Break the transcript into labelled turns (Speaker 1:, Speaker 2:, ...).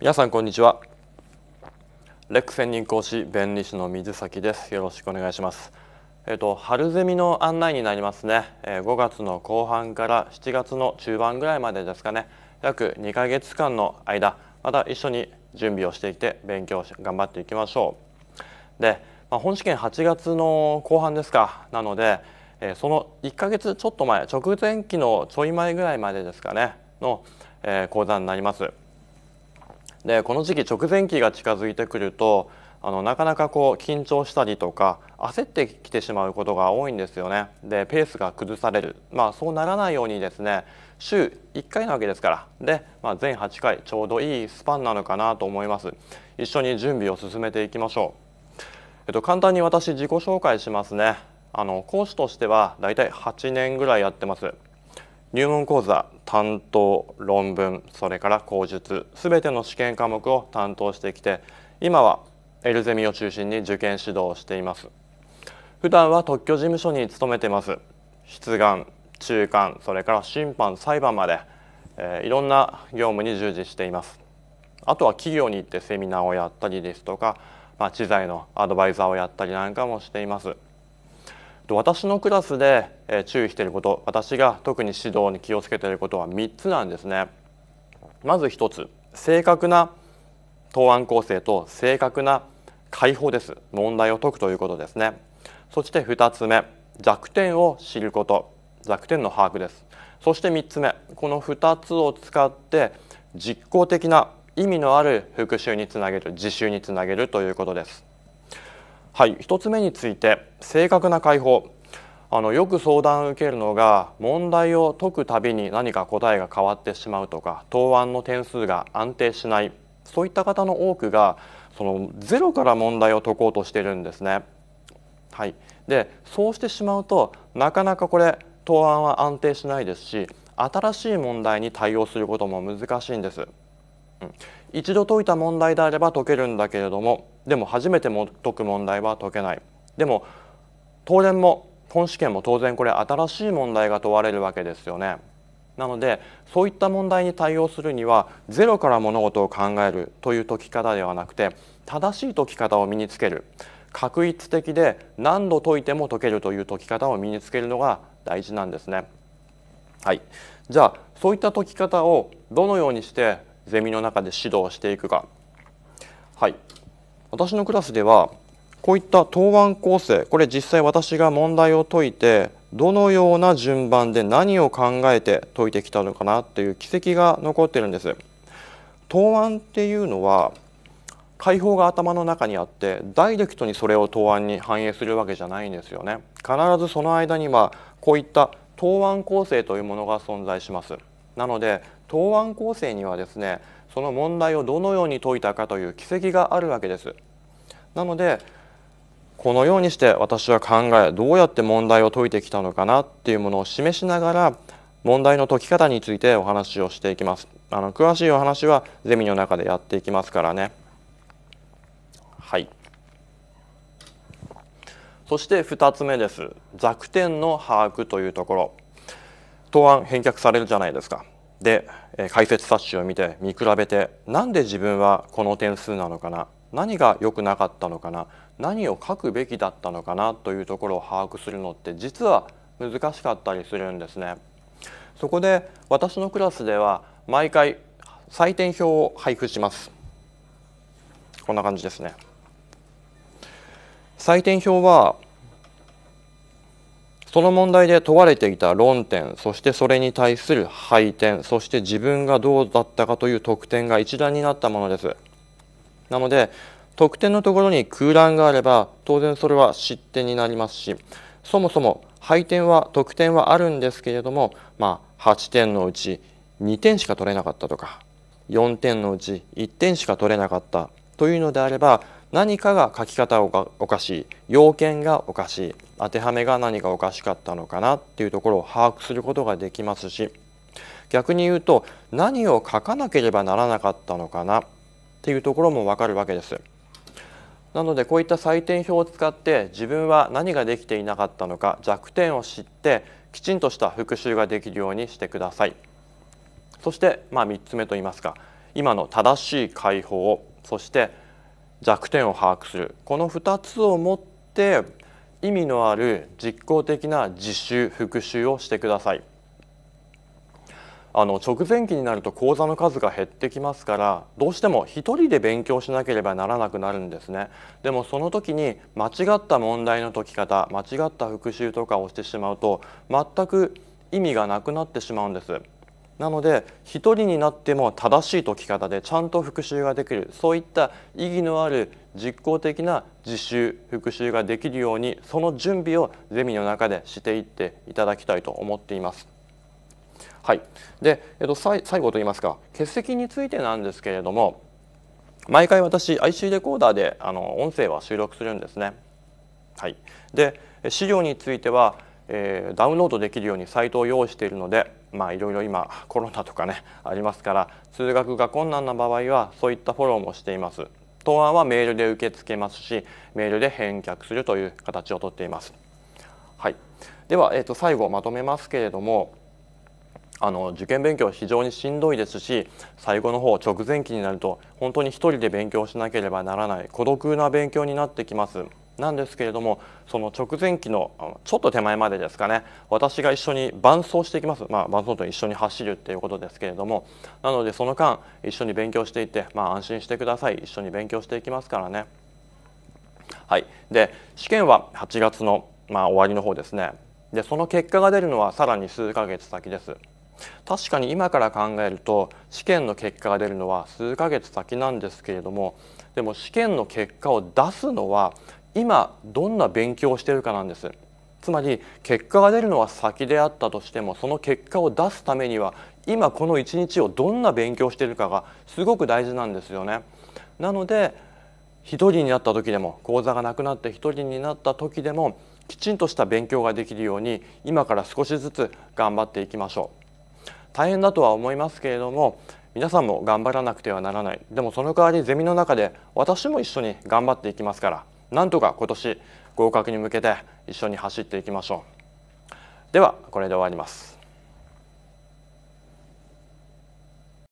Speaker 1: 皆さんこんにちはレック専任講師弁理士の水崎ですよろしくお願いしますえっ、ー、と春ゼミの案内になりますね、えー、5月の後半から7月の中盤ぐらいまでですかね約2ヶ月間の間また一緒に準備をしていて勉強し頑張っていきましょうで、まあ、本試験8月の後半ですかなので、えー、その1ヶ月ちょっと前直前期のちょい前ぐらいまでですかねの、え講座になりますでこの時期直前期が近づいてくるとあのなかなかこう緊張したりとか焦ってきてしまうことが多いんですよね。でペースが崩される、まあ、そうならないようにですね週1回なわけですからで、まあ、全8回ちょうどいいスパンなのかなと思います。一緒に準備を進めていきましょう。えっと、簡単に私自己紹介しますね。あの講師としてはだいたい8年ぐらいやってます。入門講座担当論文それから口述全ての試験科目を担当してきて今はエルゼミを中心に受験指導をしています普段は特許事務所に勤めてます出願中間それから審判裁判まで、えー、いろんな業務に従事していますあとは企業に行ってセミナーをやったりですとか、まあ、知財のアドバイザーをやったりなんかもしています私のクラスで注意していること私が特に指導に気をつけていることは3つなんですね。まず1つ正確な答案構成と正確な解放です問題を解くということですねそして2つ目弱点を知ること弱点の把握ですそして3つ目この2つを使って実効的な意味のある復習につなげる自習につなげるということですはい1つ目について正確な解放あのよく相談を受けるのが問題を解くたびに何か答えが変わってしまうとか答案の点数が安定しないそういった方の多くがそのゼロから問題を解こうとしてるんですね。はい、でそうしてしまうとなかなかこれ答案は安定しないですし新しい問題に対応することも難しいんです。うん、一度解いた問題であれば解けるんだけれどもでも初めても解く問題は解けないでも当然も本試験も当然これ新しい問題が問われるわけですよねなのでそういった問題に対応するにはゼロから物事を考えるという解き方ではなくて正しい解き方を身につける確一的で何度解いても解けるという解き方を身につけるのが大事なんですね。はい、じゃあそういった解き方をどのようにしてゼミの中で指導していくか。はい、私のクラスではこういった答案構成これ実際私が問題を解いてどのような順番で何を考えて解いてきたのかなという軌跡が残ってるんです。答案っていうのは解放が頭の中にあってダイレクトにそれを答案に反映するわけじゃないんですよね必ずその間にはこういった答案構成というものが存在しますなので答案構成にはですねその問題をどのように解いたかという軌跡があるわけです。なのでこのようにして私は考えどうやって問題を解いてきたのかなっていうものを示しながら問題の解き方についてお話をしていきます。あの詳しいお話はゼミの中でやっていきますからね。はい。そして2つ目です。弱点の把握というところ。答案返却されるじゃないですか。で解説冊子を見て見比べて何で自分はこの点数なのかな何が良くなかったのかな何を書くべきだったのかなというところを把握するのって実は難しかったりするんですね。そこで私のクラスでは毎回採点表を配布します。こんな感じですね。採点表はその問題で問われていた論点そしてそれに対する配点そして自分がどうだったかという得点が一覧になったものです。なので得点のところに空欄があれば当然それは失点になりますしそもそも配点は得点はあるんですけれども、まあ、8点のうち2点しか取れなかったとか4点のうち1点しか取れなかったというのであれば何かが書き方がおかしい要件がおかしい当てはめが何かおかしかったのかなっていうところを把握することができますし逆に言うと何を書かなければならなかったのかなっていうところもわかるわけです。なのでこういった採点表を使って自分は何ができていなかったのか弱点を知ってきちんとした復習ができるようにしてください。そしてまあ3つ目といいますか今の正しい解放そして弱点を把握するこの2つを持って意味のある実効的な実習復習をしてくださいあの直前期になると講座の数が減ってきますからどうしても一人で勉強しなければならなくなるんですねでもその時に間違った問題の解き方間違った復習とかをしてしまうと全く意味がなくなってしまうんですなので1人になっても正しい解き方でちゃんと復習ができるそういった意義のある実効的な自習復習ができるようにその準備をゼミの中でしていっていただきたいと思っています。はい、で、えっと、最後といいますか欠席についてなんですけれども毎回私 IC レコーダーであの音声は収録するんですね。はい、で資料については、えー、ダウンロードできるようにサイトを用意しているのでまあいろいろ今コロナとかねありますから 通学が困難な場合はそういったフォローもしています。答案はメールで受け付けますしメールで返却するという形をとっています。はい、では、えー、と最後まとめますけれどもあの受験勉強非常にしんどいですし最後の方直前期になると本当に一人で勉強しなければならない孤独な勉強になってきます。なんですけれどもその直前期のちょっと手前までですかね私が一緒に伴走していきます、まあ、伴走と一緒に走るっていうことですけれどもなのでその間一緒に勉強していって、まあ、安心してください一緒に勉強していきますからね。はい、で試験は8月の、まあ、終わりの方ですねでその結果が出るのはさらに数ヶ月先です。確かに今から考えると試験の結果が出るのは数ヶ月先なんですけれどもでも試験の結果を出すのは今どんな勉強をしているかなんですつまり結果が出るのは先であったとしてもその結果を出すためには今この1日をどんな勉強しているかがすごく大事なんですよね。なので一人になった時でも講座がなくなって一人になった時でもきちんとした勉強ができるように今から少しずつ頑張っていきましょう。大変だとは思いますけれども皆さんも頑張らなくてはならないでもその代わりゼミの中で私も一緒に頑張っていきますから。なんとか今年合格に向けて一緒に走っていきましょうではこれで終わります